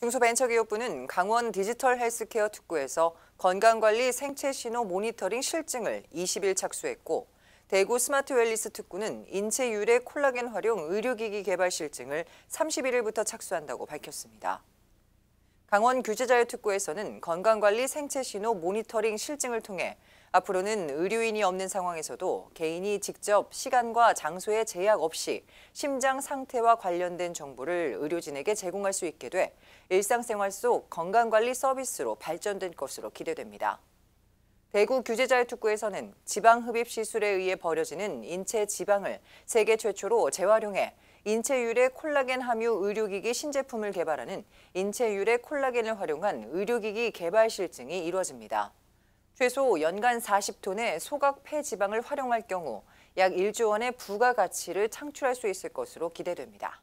중소벤처기업부는 강원 디지털 헬스케어 특구에서 건강관리 생체신호 모니터링 실증을 20일 착수했고 대구 스마트 웰리스 특구는 인체 유래 콜라겐 활용 의료기기 개발 실증을 31일부터 착수한다고 밝혔습니다. 강원 규제자유특구에서는 건강관리 생체신호 모니터링 실증을 통해 앞으로는 의료인이 없는 상황에서도 개인이 직접 시간과 장소에 제약 없이 심장 상태와 관련된 정보를 의료진에게 제공할 수 있게 돼 일상생활 속 건강관리 서비스로 발전된 것으로 기대됩니다. 대구 규제자유특구에서는 지방흡입시술에 의해 버려지는 인체 지방을 세계 최초로 재활용해 인체 유래 콜라겐 함유 의료기기 신제품을 개발하는 인체 유래 콜라겐을 활용한 의료기기 개발 실증이 이루어집니다 최소 연간 40톤의 소각 폐지방을 활용할 경우 약 1조 원의 부가가치를 창출할 수 있을 것으로 기대됩니다.